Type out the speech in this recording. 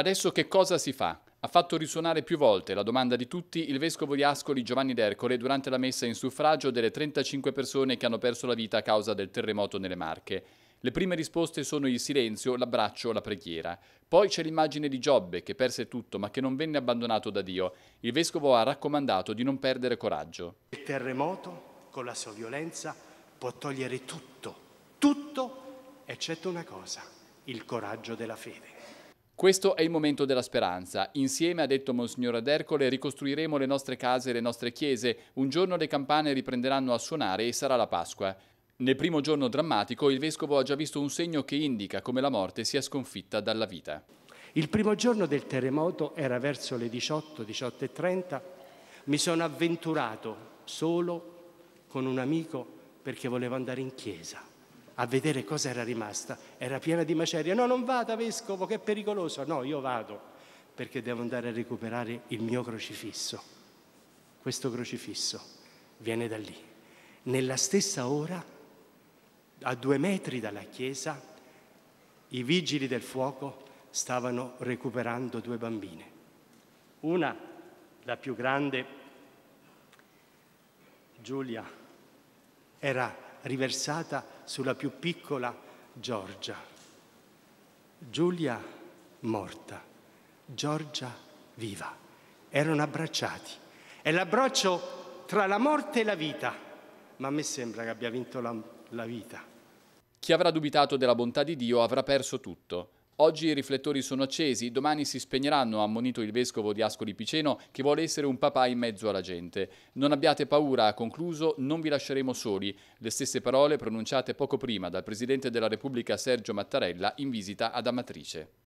Adesso che cosa si fa? Ha fatto risuonare più volte la domanda di tutti il vescovo di Ascoli Giovanni D'Ercole durante la messa in suffragio delle 35 persone che hanno perso la vita a causa del terremoto nelle Marche. Le prime risposte sono il silenzio, l'abbraccio, la preghiera. Poi c'è l'immagine di Giobbe che perse tutto ma che non venne abbandonato da Dio. Il vescovo ha raccomandato di non perdere coraggio. Il terremoto con la sua violenza può togliere tutto, tutto eccetto una cosa, il coraggio della fede. Questo è il momento della speranza. Insieme, ha detto Monsignor Adercole, ricostruiremo le nostre case e le nostre chiese. Un giorno le campane riprenderanno a suonare e sarà la Pasqua. Nel primo giorno drammatico il vescovo ha già visto un segno che indica come la morte sia sconfitta dalla vita. Il primo giorno del terremoto era verso le 18, 18.30. Mi sono avventurato solo con un amico perché volevo andare in chiesa a vedere cosa era rimasta. Era piena di macerie. No, non vada, vescovo, che è pericoloso. No, io vado perché devo andare a recuperare il mio crocifisso. Questo crocifisso viene da lì. Nella stessa ora, a due metri dalla chiesa, i vigili del fuoco stavano recuperando due bambine. Una, la più grande, Giulia, era riversata sulla più piccola Giorgia. Giulia morta, Giorgia viva. Erano abbracciati. È l'abbraccio tra la morte e la vita, ma a me sembra che abbia vinto la, la vita. Chi avrà dubitato della bontà di Dio avrà perso tutto. Oggi i riflettori sono accesi, domani si spegneranno, ha ammonito il vescovo di Ascoli Piceno, che vuole essere un papà in mezzo alla gente. Non abbiate paura, ha concluso, non vi lasceremo soli. Le stesse parole pronunciate poco prima dal Presidente della Repubblica Sergio Mattarella in visita ad Amatrice.